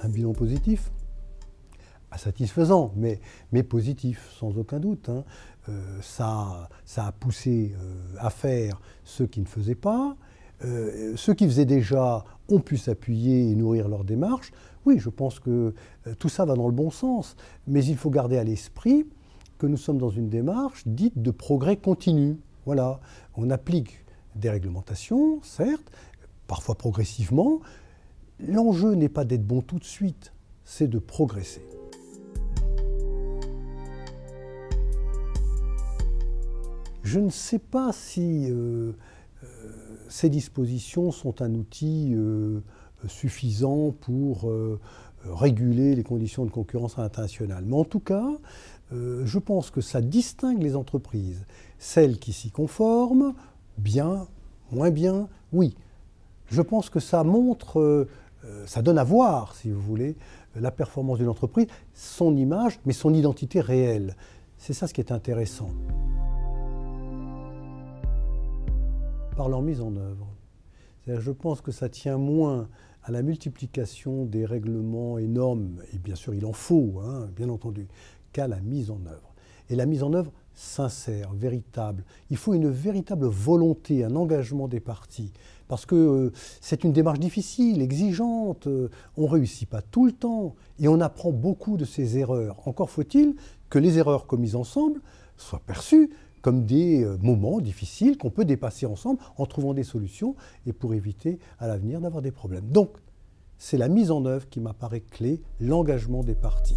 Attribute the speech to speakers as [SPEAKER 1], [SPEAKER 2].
[SPEAKER 1] un bilan positif, satisfaisant, mais, mais positif, sans aucun doute. Hein. Euh, ça, ça a poussé euh, à faire ceux qui ne faisaient pas. Euh, ceux qui faisaient déjà ont pu s'appuyer et nourrir leur démarche. Oui, je pense que tout ça va dans le bon sens, mais il faut garder à l'esprit que nous sommes dans une démarche dite de progrès continu. Voilà, on applique des réglementations, certes, parfois progressivement, L'enjeu n'est pas d'être bon tout de suite, c'est de progresser. Je ne sais pas si euh, euh, ces dispositions sont un outil euh, suffisant pour réguler les conditions de concurrence internationale. Mais en tout cas, je pense que ça distingue les entreprises. Celles qui s'y conforment, bien, moins bien, oui. Je pense que ça montre euh, ça donne à voir, si vous voulez, euh, la performance d'une entreprise, son image, mais son identité réelle. C'est ça ce qui est intéressant. Par leur mise en œuvre. Je pense que ça tient moins à la multiplication des règlements et normes, et bien sûr il en faut, hein, bien entendu, qu'à la mise en œuvre et la mise en œuvre sincère, véritable. Il faut une véritable volonté, un engagement des partis, parce que euh, c'est une démarche difficile, exigeante, euh, on ne réussit pas tout le temps, et on apprend beaucoup de ces erreurs. Encore faut-il que les erreurs commises ensemble soient perçues comme des euh, moments difficiles qu'on peut dépasser ensemble en trouvant des solutions et pour éviter à l'avenir d'avoir des problèmes. Donc, c'est la mise en œuvre qui m'apparaît clé, l'engagement des partis.